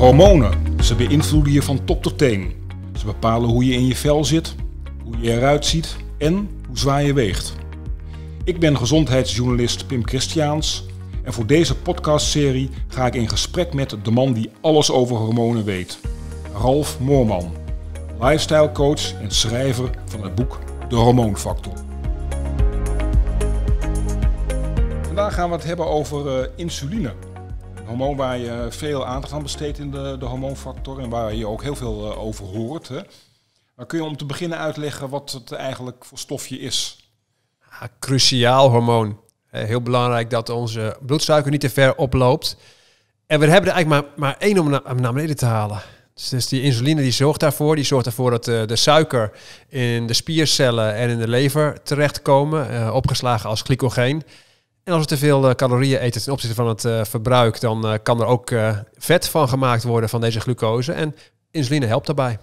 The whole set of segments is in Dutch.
Hormonen. Ze beïnvloeden je van top tot teen. Ze bepalen hoe je in je vel zit, hoe je eruit ziet en hoe zwaar je weegt. Ik ben gezondheidsjournalist Pim Christians en voor deze podcastserie ga ik in gesprek met de man die alles over hormonen weet. Ralf Moorman, lifestyle coach en schrijver van het boek De Hormoonfactor. Vandaag gaan we het hebben over eh, insuline hormoon waar je veel aandacht aan besteedt in de, de hormoonfactor en waar je ook heel veel eh, over hoort. Hè. Maar kun je om te beginnen uitleggen wat het eigenlijk voor stofje is? Ah, cruciaal hormoon. Eh, heel belangrijk dat onze bloedsuiker niet te ver oploopt. En we hebben er eigenlijk maar, maar één om, naar beneden te halen. Dus, die insuline die zorgt daarvoor. Die zorgt ervoor dat de, eh, de suiker in de spiercellen en in de lever terechtkomen, opgeslagen als glycogeen. En als we te veel eh, calorieën eten ten opzichte van het eh, verbruik, dan eh, kan er ook vet van gemaakt worden van deze glucose. En insuline helpt daarbij.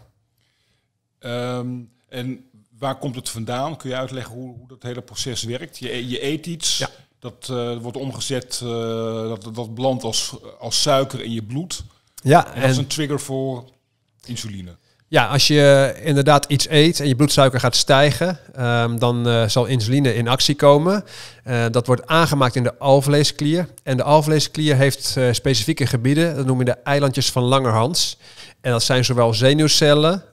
Ehm, en waar komt het vandaan? Kun je uitleggen hoe, hoe dat hele proces werkt? Je, e-, je eet iets, dat wordt omgezet, dat, dat belandt als, als suiker in je bloed. Ja, en dat is een trigger voor insuline. Ja, als je eh, inderdaad iets eet en je bloedsuiker gaat stijgen, ehm, dan eh, zal insuline in actie komen. Eh, dat wordt aangemaakt in de alvleesklier. En de alvleesklier heeft specifieke gebieden, dat noemen je de eilandjes van Langerhans. En dat zijn zowel zenuwcellen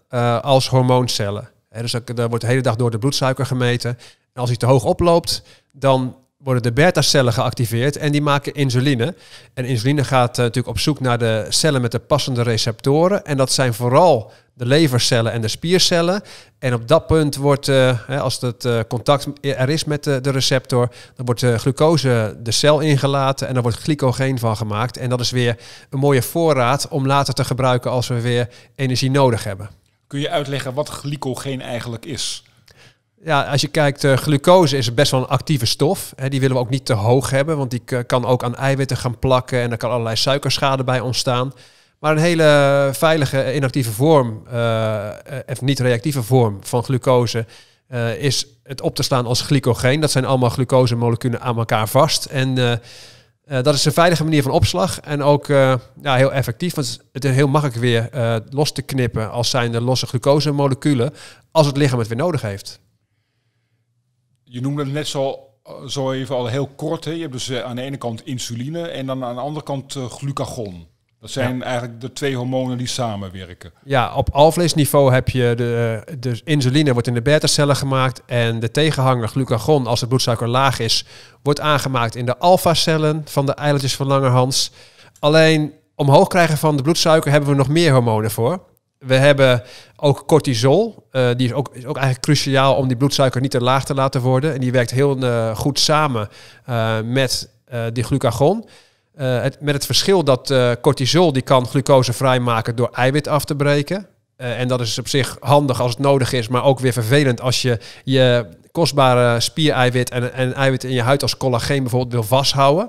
als hormooncellen. dus daar wordt de hele dag door de bloedsuiker gemeten. En als hij te hoog oploopt, dan worden de beta-cellen geactiveerd en die maken insuline. En insuline gaat eh, natuurlijk op zoek naar de cellen met de passende receptoren. En dat zijn vooral de levercellen en de spiercellen. En op dat punt wordt, eh, als het eh, contact er is met de, de receptor, dan wordt de glucose de cel ingelaten en daar wordt glycogeen van gemaakt. En dat is weer een mooie voorraad om later te gebruiken als we weer energie nodig hebben. Kun je uitleggen wat glycogeen eigenlijk is? Ja, als je kijkt, eh, glucose is best wel een actieve stof. Hè, die willen we ook niet te hoog hebben, want die kan ook aan eiwitten gaan plakken en er kan allerlei suikerschade bij ontstaan. Maar een hele veilige, inactieve vorm, uh, of niet-reactieve vorm van glucose, eh, is het op te slaan als glycogeen. Dat zijn allemaal glucosemoleculen aan elkaar vast. En dat is een veilige manier van opslag en ook ja, heel effectief. Want het is heel makkelijk weer los te knippen als zijn de losse glucosemoleculen, als het lichaam het weer nodig heeft. Je noemde het net zo, eh, zo even al heel kort. Hè? Je hebt dus eh, aan de ene kant insuline en dan aan de andere kant eh, glucagon. Dat zijn eigenlijk de twee hormonen die samenwerken. Ja, op alvleesniveau heb je de, insuline wordt in de beta-cellen gemaakt en de tegenhanger glucagon, als de bloedsuiker laag is, wordt aangemaakt in de alfa-cellen van de eilandjes van Langerhans. Alleen omhoog krijgen van de bloedsuiker hebben we nog meer hormonen voor we hebben ook cortisol. Eh, die is ook, is ook eigenlijk cruciaal om die bloedsuiker niet te laag te laten worden. En die werkt heel eh, goed samen eh, met die glucagon. Het, met het verschil dat cortisol die kan glucose vrijmaken door eiwit af te breken. en dat is op zich handig als het nodig is, maar ook weer vervelend als je je kostbare spiereiwit en, en eiwit in je huid als collageen bijvoorbeeld wil vasthouden.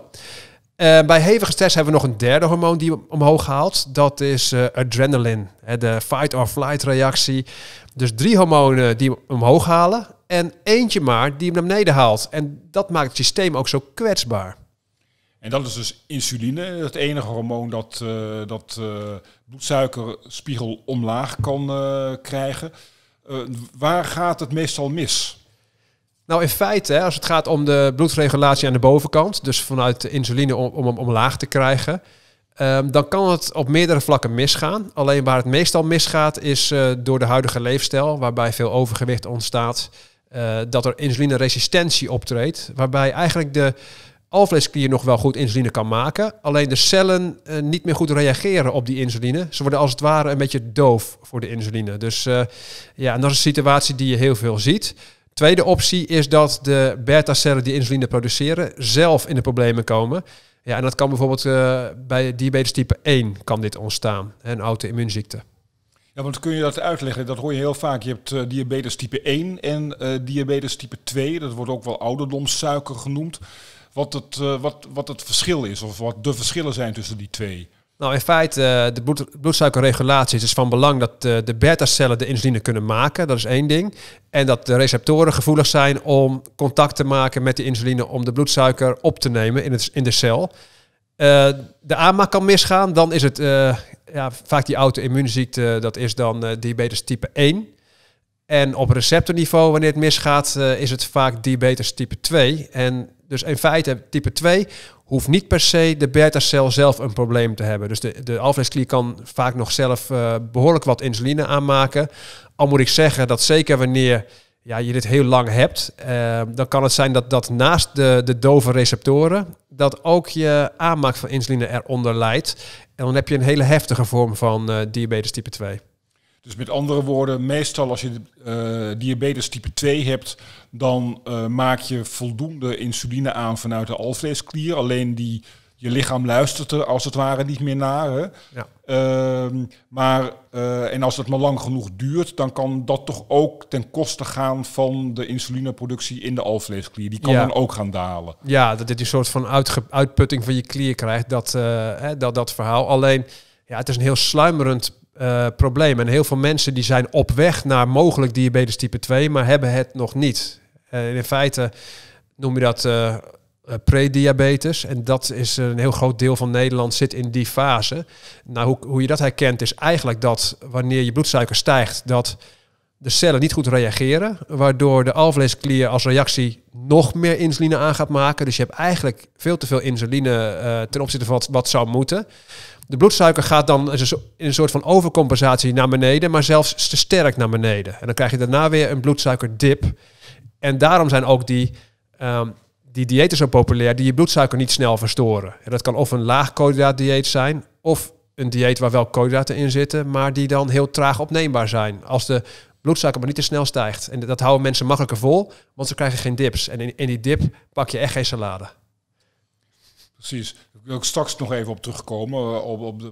Eh, bij hevige stress hebben we nog een derde hormoon die omhoog haalt. Dat is eh, adrenaline, de fight-or-flight reactie. Dus drie hormonen die omhoog halen en eentje maar die hem naar beneden haalt. En dat maakt het systeem ook zo kwetsbaar. En dat is dus insuline, het enige hormoon dat, uh, dat bloedsuikerspiegel omlaag kan krijgen. waar gaat het meestal mis? Nou, in feite, als het gaat om de bloedregulatie aan de bovenkant, dus vanuit de insuline om, om hem omlaag te krijgen, ehm, dan kan het op meerdere vlakken misgaan. Alleen waar het meestal misgaat is eh, door de huidige leefstijl, waarbij veel overgewicht ontstaat, eh, dat er insulineresistentie optreedt, waarbij eigenlijk de alvleesklier nog wel goed insuline kan maken, alleen de cellen eh, niet meer goed reageren op die insuline. Ze worden als het ware een beetje doof voor de insuline. Dus ja, en dat is een situatie die je heel veel ziet. Tweede optie is dat de beta-cellen die insuline produceren zelf in de problemen komen. Ja, en dat kan bijvoorbeeld eh, bij diabetes type 1 kan dit ontstaan, een auto-immuunziekte. Ja, want kun je dat uitleggen? Dat hoor je heel vaak. Je hebt eh, diabetes type 1 en eh, diabetes type 2. Dat wordt ook wel ouderdomssuiker genoemd. Wat het, wat, wat het verschil is, of wat de verschillen zijn tussen die twee. Nou, in feite, eh, de bloedsuikerregulatie is dus van belang dat eh, de beta-cellen de insuline kunnen maken. Dat is één ding. En dat de receptoren gevoelig zijn om contact te maken met de insuline om de bloedsuiker op te nemen in, de cel. Eh, de aanmaak kan misgaan, dan is het ja, vaak die auto-immuunziekte, dat is dan diabetes type 1. En op receptorniveau, wanneer het misgaat, is het vaak diabetes type 2. En dus in feite, type 2 hoeft niet per se de beta-cel zelf een probleem te hebben. Dus de, de alvleesklier kan vaak nog zelf eh, behoorlijk wat insuline aanmaken. Al moet ik zeggen dat zeker wanneer ja, je dit heel lang hebt, eh, dan kan het zijn dat, dat naast de, de dove receptoren, dat ook je aanmaak van insuline eronder leidt. En dan heb je een hele heftige vorm van eh, diabetes type 2. Dus met andere woorden, meestal als je eh, diabetes type 2 hebt, dan eh, maak je voldoende insuline aan vanuit de alvleesklier. Alleen die, je lichaam luistert er als het ware niet meer naar. Ehm, maar, eh, en als het maar lang genoeg duurt, dan kan dat toch ook ten koste gaan van de insulineproductie in de alvleesklier. Die kan dan ook gaan dalen. Ja, dat dit een soort van uitputting van je klier krijgt, dat, hè, dat, dat verhaal. Alleen, ja, het is een heel sluimerend eh, probleem. En heel veel mensen die zijn op weg naar mogelijk diabetes type 2, maar hebben het nog niet. in feite noem je dat uh, prediabetes. En dat is een heel groot deel van Nederland zit in die fase. Nou, hoe, hoe je dat herkent is eigenlijk dat wanneer je bloedsuiker stijgt, dat de cellen niet goed reageren, waardoor de alvleesklier als reactie nog meer insuline aan gaat maken. Dus je hebt eigenlijk veel te veel insuline eh, ten opzichte van wat, wat, zou moeten. De bloedsuiker gaat dan dus in een soort van overcompensatie naar beneden, maar zelfs te sterk naar beneden. En dan krijg je daarna weer een bloedsuikerdip. En daarom zijn ook die, um, die diëten zo populair die je bloedsuiker niet snel verstoren. En dat kan of een laag dieet zijn, of een dieet waar wel koolhydraten in zitten, maar die dan heel traag opneembaar zijn. Als de bloedsuiker maar niet te snel stijgt. En dat houden mensen makkelijker vol, want ze krijgen geen dips. En in, die dip pak je echt geen salade. Precies. Ik wil ook straks nog even op terugkomen, eh, op, op de,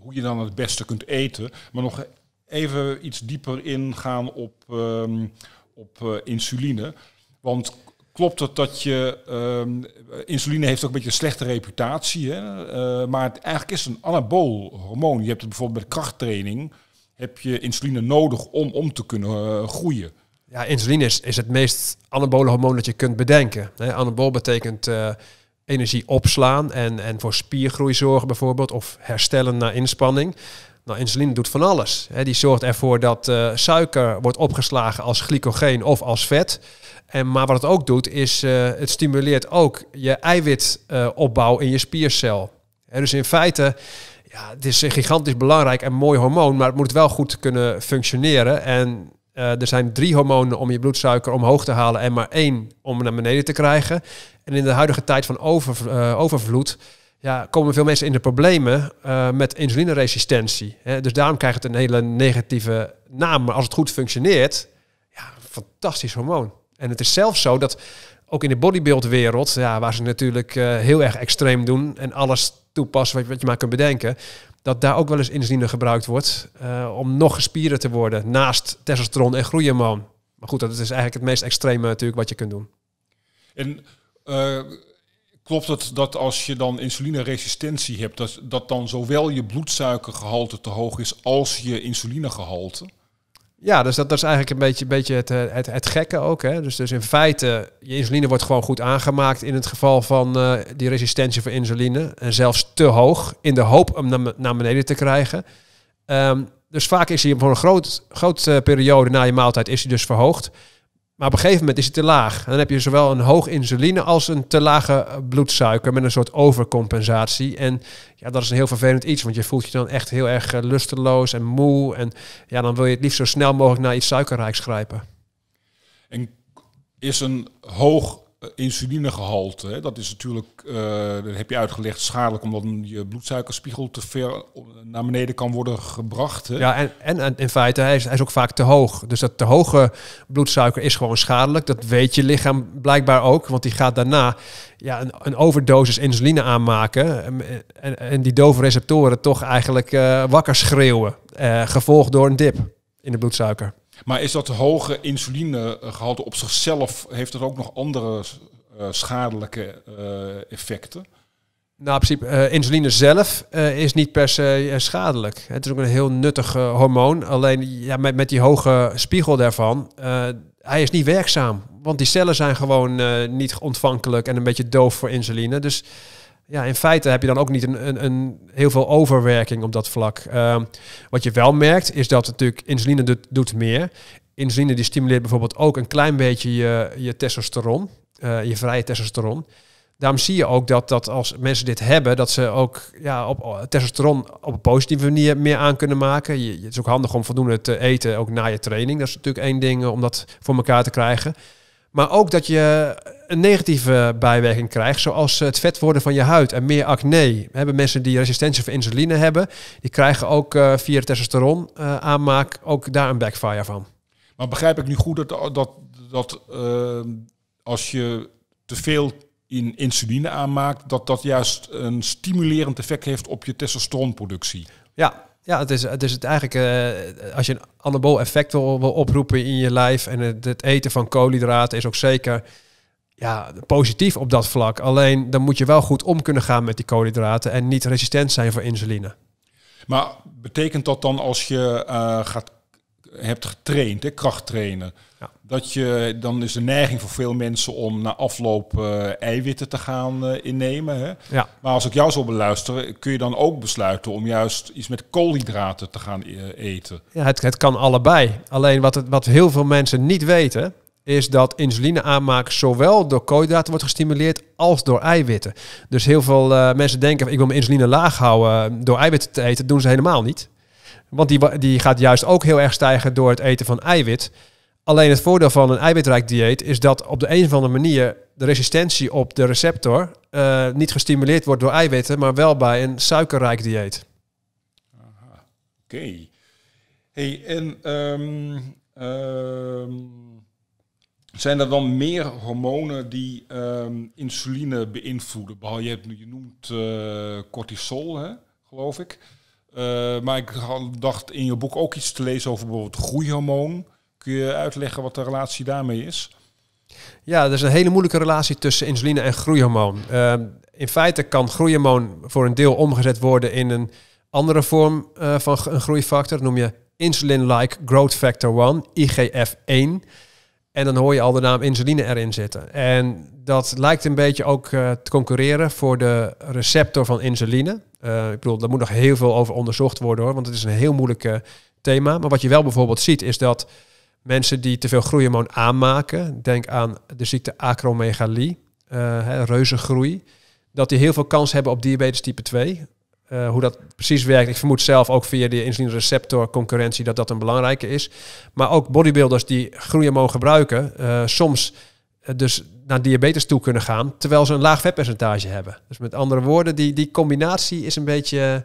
hoe je dan het beste kunt eten. Maar nog even iets dieper ingaan op, ehm, op eh, insuline. Want klopt het dat je... Ehm, insuline heeft ook een beetje een slechte reputatie, hè? Eh, maar het, eigenlijk is het een anabool hormoon. Je hebt het bijvoorbeeld bij krachttraining heb je insuline nodig om om te kunnen eh, groeien? Ja, insuline is, is het meest anabole hormoon dat je kunt bedenken. Anabol anabool betekent eh, energie opslaan en, en voor spiergroei zorgen bijvoorbeeld, of herstellen na inspanning. Nou, insuline doet van alles. die zorgt ervoor dat eh, suiker wordt opgeslagen als glycogeen of als vet. En, maar wat het ook doet, is uh, het stimuleert ook je eiwitopbouw in je spiercel. He, dus in feite ja, het is een gigantisch belangrijk en mooi hormoon, maar het moet wel goed kunnen functioneren. En eh, er zijn drie hormonen om je bloedsuiker omhoog te halen en maar één om naar beneden te krijgen. En in de huidige tijd van over, eh, overvloed ja, komen veel mensen in de problemen eh, met insulineresistentie. Hè? Dus daarom krijgt het een hele negatieve naam. Maar als het goed functioneert, ja, fantastisch hormoon. En het is zelfs zo dat ook in de bodybuildwereld, ja, waar ze natuurlijk heel erg extreem doen en alles toepassen, wat, wat je maar kunt bedenken, dat daar ook wel eens insuline gebruikt wordt eh, om nog gespierder te worden naast testosteron en groeihormoon. Maar goed, dat is eigenlijk het meest extreme natuurlijk wat je kunt doen. En eh, klopt het dat als je dan insulineresistentie hebt, dat, dat dan zowel je bloedsuikergehalte te hoog is als je insulinegehalte? Ja, dus dat, dat is eigenlijk een beetje, beetje het, eh, het, het gekke ook. Hè? Dus, dus in feite, je insuline wordt gewoon goed aangemaakt in het geval van eh, die resistentie voor insuline. En zelfs te hoog, in de hoop hem naar, beneden te krijgen. Ehm, dus vaak is hij voor een groot, grote periode na je maaltijd is hij dus verhoogd. Maar op een gegeven moment is het te laag. dan heb je zowel een hoog insuline als een te lage eh, bloedsuiker met een soort overcompensatie. En ja, dat is een heel vervelend iets, want je voelt je dan echt heel erg eh, lusteloos en moe. En ja, dan wil je het liefst zo snel mogelijk naar iets suikerrijks grijpen. En is een hoog eh, insulinegehalte. Hè? Dat is natuurlijk, uh, eh, dat heb je uitgelegd, schadelijk omdat je bloedsuikerspiegel te ver naar beneden kan worden gebracht. Hè? Ja, en, en, in feite, hij is, hij is ook vaak te hoog. Dus dat te hoge bloedsuiker is gewoon schadelijk. Dat weet je lichaam blijkbaar ook, want die gaat daarna ja, een, een overdosis insuline aanmaken. En, en, die dove receptoren toch eigenlijk uh, wakker schreeuwen, gevolgd door een dip in de bloedsuiker. Maar is dat hoge insulinegehalte op zichzelf, heeft dat ook nog andere eh, schadelijke eh, effecten? Nou, in principe, eh, insuline zelf is niet per se schadelijk. Het is ook een heel nuttig hormoon. Alleen ja, met, met die hoge spiegel daarvan, hij is niet werkzaam. Want die cellen zijn gewoon niet ontvankelijk en een beetje doof voor insuline. Dus ja, in feite heb je dan ook niet een, een, een heel veel overwerking op dat vlak. Ehm, wat je wel merkt, is dat natuurlijk insuline doet, meer. Insuline die stimuleert bijvoorbeeld ook een klein beetje je, je testosteron, eh, je vrije testosteron. Daarom zie je ook dat, dat als mensen dit hebben, dat ze ook ja, op, eh, testosteron op een positieve manier meer aan kunnen maken. Je, het is ook handig om voldoende te eten, ook na je training. Dat is natuurlijk één ding om dat voor elkaar te krijgen. Maar ook dat je een negatieve bijwerking krijgt, zoals het vet worden van je huid en meer acne. Hebben mensen die resistentie voor insuline hebben, die krijgen ook eh, via testosteron eh, aanmaak ook daar een backfire van. Maar begrijp ik nu goed dat, dat, dat eh, als je te veel in insuline aanmaakt, dat dat juist een stimulerend effect heeft op je testosteronproductie? Ja, ja, het is, het is het eigenlijk, eh, als je een anabool effect wil, wil, oproepen in je lijf en het, eten van koolhydraten is ook zeker ja, positief op dat vlak. Alleen dan moet je wel goed om kunnen gaan met die koolhydraten en niet resistent zijn voor insuline. Maar betekent dat dan als je eh, gaat, hebt getraind, hè, krachttrainen, ja dat je, dan is de neiging voor veel mensen om na afloop eh, eiwitten te gaan eh, innemen. Hè? Ja. Maar als ik jou zo beluister, kun je dan ook besluiten om juist iets met koolhydraten te gaan eh, eten. Ja, het, het kan allebei. Alleen wat, het, wat heel veel mensen niet weten, is dat insuline aanmaak zowel door koolhydraten wordt gestimuleerd als door eiwitten. Dus heel veel mensen denken, ik wil mijn insuline laag houden door eiwitten te eten. Dat doen ze helemaal niet. Want die, die gaat juist ook heel erg stijgen door het eten van eiwit. Alleen het voordeel van een eiwitrijk dieet is dat op de een of andere manier de resistentie op de receptor eh, niet gestimuleerd wordt door eiwitten, maar wel bij een suikerrijk dieet. Oké. Hey, en ehm, ehm, zijn er dan meer hormonen die ehm, insuline beïnvloeden? Behalve je, hebt, je noemt eh, cortisol, hè, geloof ik. Eh, maar ik dacht in je boek ook iets te lezen over bijvoorbeeld groeihormoon. Kun je uitleggen wat de relatie daarmee is? Ja, er is een hele moeilijke relatie tussen insuline en groeihormoon. Ehm, in feite kan groeihormoon voor een deel omgezet worden in een andere vorm eh, van een groeifactor. Dat noem je insulin-like growth factor 1, IGF-1. En dan hoor je al de naam insuline erin zitten. En dat lijkt een beetje ook eh, te concurreren voor de receptor van insuline. Eh, ik bedoel, daar moet nog heel veel over onderzocht worden hoor, want het is een heel moeilijk thema. Maar wat je wel bijvoorbeeld ziet is dat Mensen die te veel groeihormoon aanmaken, denk aan de ziekte acromegalie, uh, reuzengroei, dat die heel veel kans hebben op diabetes type 2. Eh, hoe dat precies werkt, ik vermoed zelf ook via de receptor concurrentie dat dat een belangrijke is. Maar ook bodybuilders die groeihormoon gebruiken, eh, soms dus naar diabetes toe kunnen gaan, terwijl ze een laag vetpercentage hebben. Dus met andere woorden, die, die combinatie is een beetje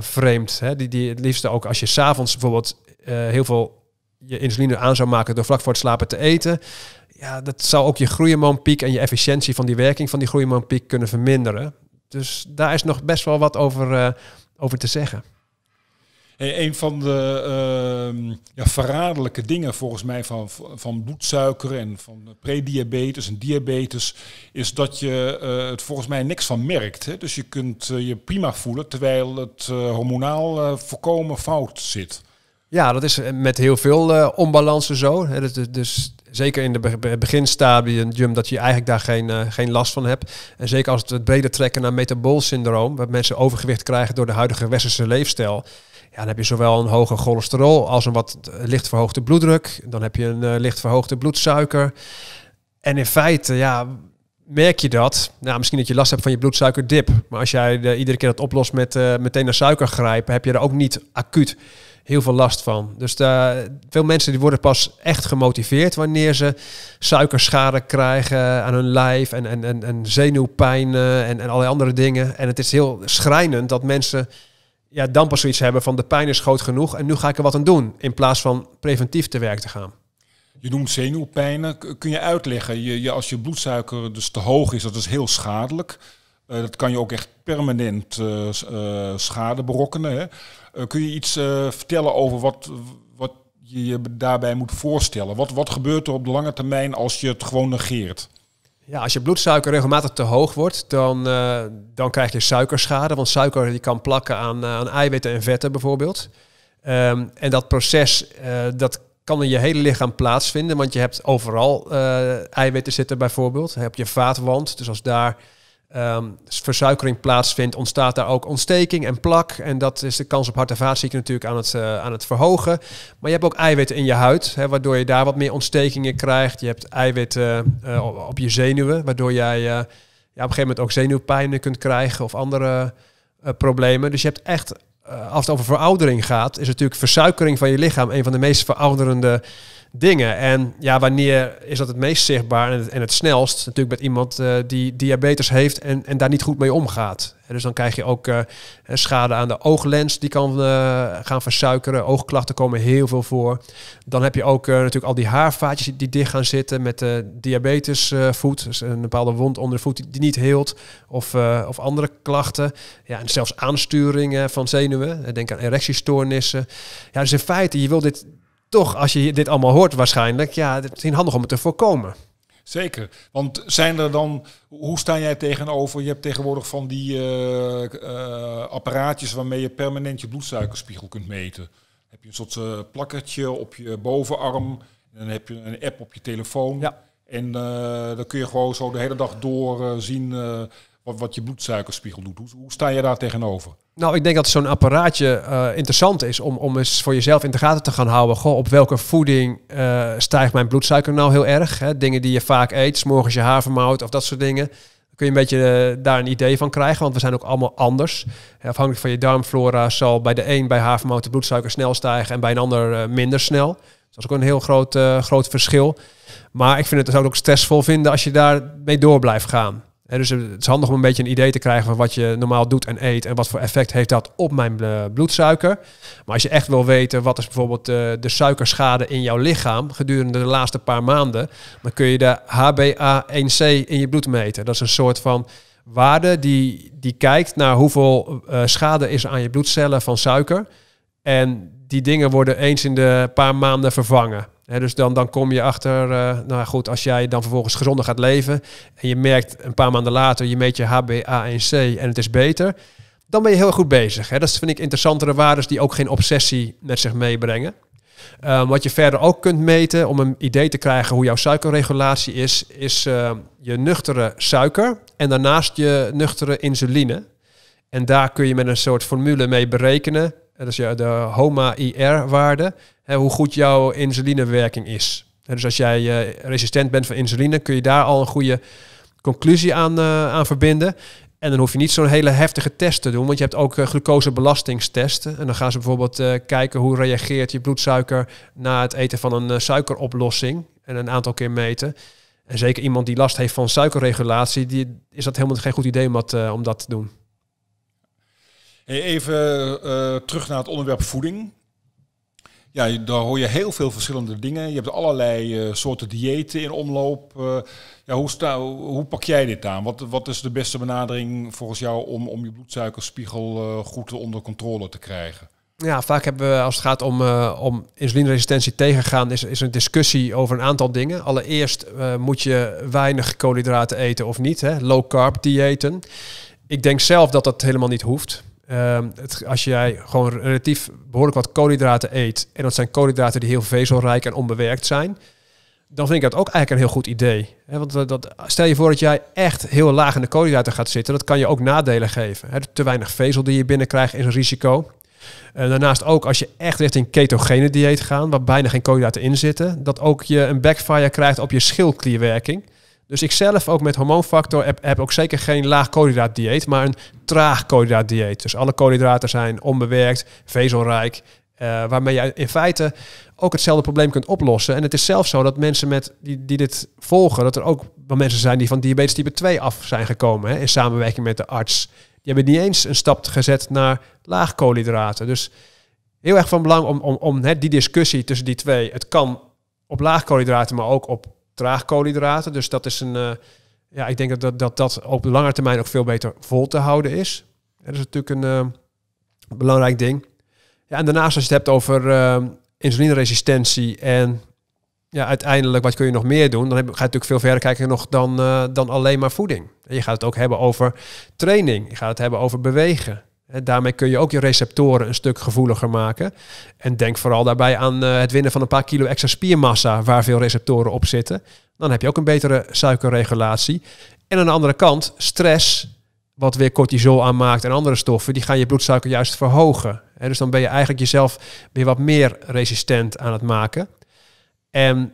vreemd. Hè? Die, die, het liefste ook als je s'avonds bijvoorbeeld heel veel je insuline aan zou maken door vlak voor het slapen te eten. Ja, dat zou ook je groeimoonpiek en je efficiëntie van die werking van die groeimoonpiek kunnen verminderen. Dus daar is nog best wel wat over, eh, over te zeggen. Hey, een van de ehm, ja, verraderlijke dingen volgens mij van, van bloedsuiker en van prediabetes en diabetes is dat je uh, het volgens mij niks van merkt. Hè? Dus je kunt eh, je prima voelen terwijl het hormonaal voorkomen fout zit. Ja, dat is eh, met heel veel eh, onbalansen zo. dus, zeker in de beginstadium dat je eigenlijk daar geen, eh, geen last van hebt. En zeker als het breder trekken naar metaboolsyndroom, waar mensen overgewicht krijgen door de huidige westerse leefstijl. Ja, dan heb je zowel een hoge cholesterol als een wat licht verhoogde bloeddruk. Dan heb je een licht verhoogde bloedsuiker. En in feite, ja, merk je dat. Nou, misschien dat je last hebt van je bloedsuikerdip. Maar als jij iedere keer dat oplost met meteen naar suiker grijpen, heb je er ook niet acuut heel veel last van. Dus de, veel mensen die worden pas echt gemotiveerd wanneer ze suikerschade krijgen aan hun lijf en, en, en, zenuwpijnen en, en allerlei andere dingen. En het is heel schrijnend dat mensen ja, dan pas zoiets hebben van de pijn is groot genoeg en nu ga ik er wat aan doen. In plaats van preventief te werk te gaan. Je noemt zenuwpijnen. Kun je uitleggen, je, je, als je bloedsuiker dus te hoog is, dat is heel schadelijk. Eh, dat kan je ook echt permanent eh, eh, schade berokkenen. Hè? kun je iets vertellen over wat, wat je je daarbij moet voorstellen? Wat, wat gebeurt er op de lange termijn als je het gewoon negeert? Ja, als je bloedsuiker regelmatig te hoog wordt, dan, dan krijg je suikerschade. Want suiker die kan plakken aan, aan eiwitten en vetten bijvoorbeeld. Ehm, en dat proces dat kan in je hele lichaam plaatsvinden. Want je hebt overal eiwitten zitten bijvoorbeeld. Je heb je vaatwand. Dus als daar um, ehm, versuikering plaatsvindt, ontstaat daar ook ontsteking en plak. En dat is de kans op hart- en vaatziekten natuurlijk aan het, eh, aan het verhogen. Maar je hebt ook eiwitten in je huid, hè, waardoor je daar wat meer ontstekingen krijgt. Je hebt eiwitten eh, op je zenuwen, waardoor jij eh, ja, op een gegeven moment ook zenuwpijnen kunt krijgen of andere problemen. Dus je hebt echt, als het over veroudering gaat, is natuurlijk versuikering van je lichaam een van de meest verouderende dingen. En ja, wanneer is dat het meest zichtbaar en het, en het snelst? Natuurlijk met iemand eh, die diabetes heeft en, en daar niet goed mee omgaat. En dus dan krijg je ook eh, schade aan de ooglens, die kan eh, gaan versuikeren. Oogklachten komen heel veel voor. Dan heb je ook natuurlijk al die haarvaatjes die dicht gaan zitten met diabetesvoet. dus een bepaalde wond onder de voet die, niet heelt. Of, of andere klachten. Ja, en zelfs aansturingen van zenuwen. Denk aan erectiestoornissen. Ja, dus in feite, je wil dit, toch, als je dit allemaal hoort waarschijnlijk, ja, het is handig om het te voorkomen. Zeker. Want zijn er dan, hoe sta jij tegenover? Je hebt tegenwoordig van die uh, apparaatjes waarmee je permanent je bloedsuikerspiegel kunt meten. heb je een soort uh, plakkertje op je bovenarm. En dan heb je een app op je telefoon. Ja. En dan kun je gewoon zo de hele dag door zien wat, wat, je bloedsuikerspiegel doet. Hoe, hoe sta je daar tegenover? Nou, ik denk dat zo'n apparaatje eh, interessant is om, om eens voor jezelf in de gaten te gaan houden. Goh, op welke voeding eh, stijgt mijn bloedsuiker nou heel erg? Hè? Dingen die je vaak eet, s morgens je havermout of dat soort dingen. Dan kun je een beetje eh, daar een idee van krijgen, want we zijn ook allemaal anders. afhankelijk van je darmflora zal bij de een bij havermout de bloedsuiker snel stijgen en bij een ander minder snel. Dat is ook een heel groot, groot verschil. Maar ik vind het, dus ook stressvol vinden als je daar mee door blijft gaan dus het is handig om een beetje een idee te krijgen van wat je normaal doet en eet en wat voor effect heeft dat op mijn eh, bloedsuiker. Maar als je echt wil weten wat is bijvoorbeeld eh, de suikerschade in jouw lichaam gedurende de laatste paar maanden, dan kun je de HbA1c in je bloed meten. Dat is een soort van waarde die, die kijkt naar hoeveel eh, schade is aan je bloedcellen van suiker. En die dingen worden eens in de paar maanden vervangen dus dan, dan kom je achter, uh, nou goed, als jij dan vervolgens gezonder gaat leven en je merkt een paar maanden later, je meet je HbA1c en het is beter, dan ben je heel goed bezig. dat vind ik interessantere waarden die ook geen obsessie met zich meebrengen. Ehm, wat je verder ook kunt meten om een idee te krijgen hoe jouw suikerregulatie is, is ehm, je nuchtere suiker en daarnaast je nuchtere insuline. En daar kun je met een soort formule mee berekenen. Dat is de HOMA-IR-waarde hoe goed jouw insulinewerking is. dus als jij eh, resistent bent van insuline, kun je daar al een goede conclusie aan, eh, aan verbinden. En dan hoef je niet zo'n hele heftige test te doen, want je hebt ook eh, glucosebelastingstesten. En dan gaan ze bijvoorbeeld kijken hoe reageert je bloedsuiker na het eten van een suikeroplossing. En een aantal keer meten. En zeker iemand die last heeft van suikerregulatie, die, is dat helemaal geen goed idee om dat, om dat te doen. even terug naar het onderwerp voeding. Ja, daar hoor je heel veel verschillende dingen. Je hebt allerlei eh, soorten diëten in omloop. Eh, ja, hoe, sta, hoe pak jij dit aan? Wat, wat is de beste benadering volgens jou om, om je bloedsuikerspiegel eh, goed onder controle te krijgen? Ja, vaak hebben we als het gaat om, om insulineresistentie tegengaan, is, is een discussie over een aantal dingen. Allereerst moet je weinig koolhydraten eten of niet, hè? low carb diëten. Ik denk zelf dat dat helemaal niet hoeft. Ehm, als jij gewoon relatief behoorlijk wat koolhydraten eet, en dat zijn koolhydraten die heel vezelrijk en onbewerkt zijn, dan vind ik dat ook eigenlijk een heel goed idee. want dat, stel je voor dat jij echt heel laag in de koolhydraten gaat zitten, dat kan je ook nadelen geven. te weinig vezel die je binnenkrijgt is een risico. Eh, daarnaast ook als je echt richting ketogene dieet gaat, waar bijna geen koolhydraten in zitten, dat ook je een backfire krijgt op je schildklierwerking. Dus ik zelf ook met hormoonfactor heb, heb ook zeker geen laag koolhydraatdieet, maar een traag koolhydraatdieet. Dus alle koolhydraten zijn onbewerkt, vezelrijk, eh, waarmee je in feite ook hetzelfde probleem kunt oplossen. En het is zelfs zo dat mensen met, die, die dit volgen, dat er ook wel mensen zijn die van diabetes type 2 af zijn gekomen. Hè, in samenwerking met de arts. Die hebben niet eens een stap gezet naar laag koolhydraten. Dus heel erg van belang om, om, om hè, die discussie tussen die twee. Het kan op laag koolhydraten, maar ook op traag koolhydraten. Dus dat is een. Eh, ja, ik denk dat dat, dat dat op lange termijn ook veel beter vol te houden is. Dat is natuurlijk een eh, belangrijk ding. Ja, en daarnaast als je het hebt over uh, insulineresistentie en ja, uiteindelijk wat kun je nog meer doen, dan ga je natuurlijk veel verder kijken nog dan, dan alleen maar voeding. je gaat het ook hebben over training, je gaat het hebben over bewegen. Daarmee kun je ook je receptoren een stuk gevoeliger maken. En denk vooral daarbij aan eh, het winnen van een paar kilo extra spiermassa, waar veel receptoren op zitten. Dan heb je ook een betere suikerregulatie. En aan de andere kant, stress, wat weer cortisol aanmaakt en andere stoffen, die gaan je bloedsuiker juist verhogen. dus dan ben je eigenlijk jezelf weer wat meer resistent aan het maken. En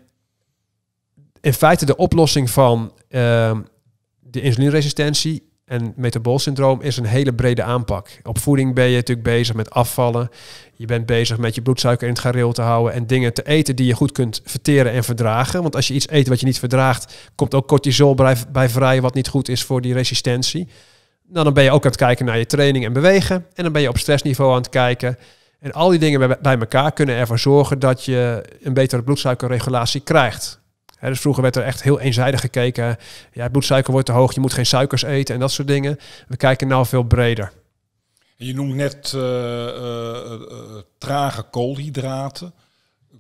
in feite de oplossing van ehm, de insulineresistentie en metaboolsyndroom is een hele brede aanpak. Op voeding ben je natuurlijk bezig met afvallen. Je bent bezig met je bloedsuiker in het gareel te houden en dingen te eten die je goed kunt verteren en verdragen. Want als je iets eet wat je niet verdraagt, komt ook cortisol bij, vrij, wat niet goed is voor die resistentie. Nou, dan ben je ook aan het kijken naar je training en bewegen. En dan ben je op stressniveau aan het kijken. En al die dingen bij elkaar kunnen ervoor zorgen dat je een betere bloedsuikerregulatie krijgt dus vroeger werd er echt heel eenzijdig gekeken. Ja, bloedsuiker wordt te hoog, je moet geen suikers eten en dat soort dingen. We kijken nou veel breder. Je noemt net eh, eh, eh, trage koolhydraten.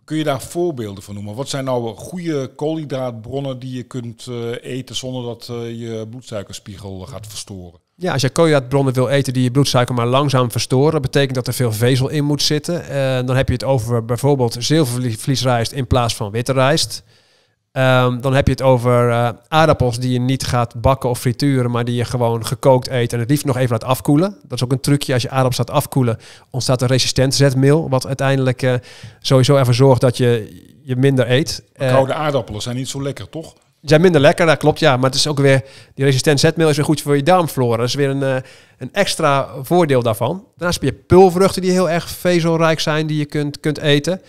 Kun je daar voorbeelden van noemen? Wat zijn nou goede koolhydraatbronnen die je kunt eten zonder dat je bloedsuikerspiegel gaat verstoren? Ja, als je koolhydraatbronnen wil eten die je bloedsuiker maar langzaam verstoren, betekent dat er veel vezel in moet zitten. dan heb je het over bijvoorbeeld zilvervliesrijst in plaats van witte rijst. Ehm, dan heb je het over eh, aardappels die je niet gaat bakken of frituren, maar die je gewoon gekookt eet en het liefst nog even laat afkoelen. Dat is ook een trucje. Als je aardappels laat afkoelen, ontstaat een resistent zetmeel, wat uiteindelijk eh, sowieso ervoor zorgt dat je, je minder eet. Maar eh, koude aardappelen zijn niet zo lekker, toch? zijn minder lekker, dat klopt ja. Maar het is ook weer, die resistent zetmeel is weer goed voor je darmflora. Dat is weer een, een extra voordeel daarvan. Daarnaast heb je pulvruchten die heel erg vezelrijk zijn, die je kunt, kunt eten.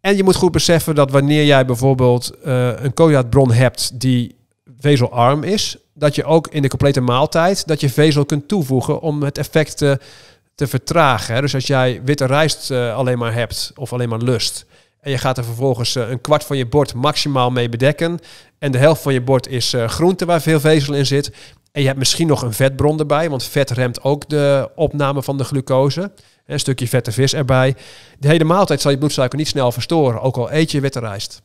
En je moet goed beseffen dat wanneer jij bijvoorbeeld eh, een koolhydraatbron hebt die vezelarm is, dat je ook in de complete maaltijd dat je vezel kunt toevoegen om het effect te, te vertragen. Dus als jij witte rijst eh, alleen maar hebt of alleen maar lust, en je gaat er vervolgens eh, een kwart van je bord maximaal mee bedekken. En de helft van je bord is groente waar veel vezel in zit. En je hebt misschien nog een vetbron erbij, want vet remt ook de opname van de glucose. Een stukje vette vis erbij. De hele maaltijd zal je bloedsuiker niet snel verstoren, ook al eet je witte rijst.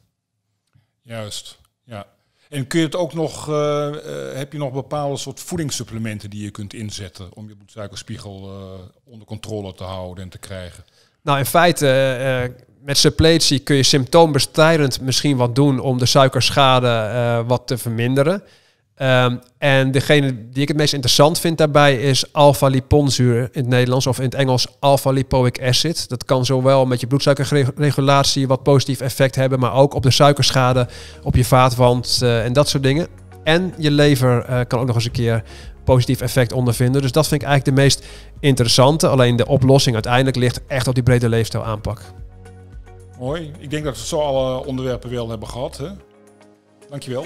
Juist, ja. En kun je het ook nog, eh, eh, heb je nog bepaalde soort voedingssupplementen die je kunt inzetten om je bloedsuikerspiegel eh, onder controle te houden en te krijgen? Nou, in feite, met suppletie kun je symptoombestrijdend misschien wat doen om de suikerschade wat te verminderen. Ehm, en degene die ik het meest interessant vind daarbij is alfa-liponzuur in het Nederlands of in het Engels alfa-lipoic acid. Dat kan zowel met je bloedsuikerregulatie wat positief effect hebben, maar ook op de suikerschade, op je vaatwand eh, en dat soort dingen. En je lever eh, kan ook nog eens een keer positief effect ondervinden. Dus dat vind ik eigenlijk de meest interessante. Alleen de oplossing uiteindelijk ligt echt op die brede leefstijl aanpak. Mooi. Ik denk dat we zo alle onderwerpen wel hebben gehad. Hè? Dankjewel.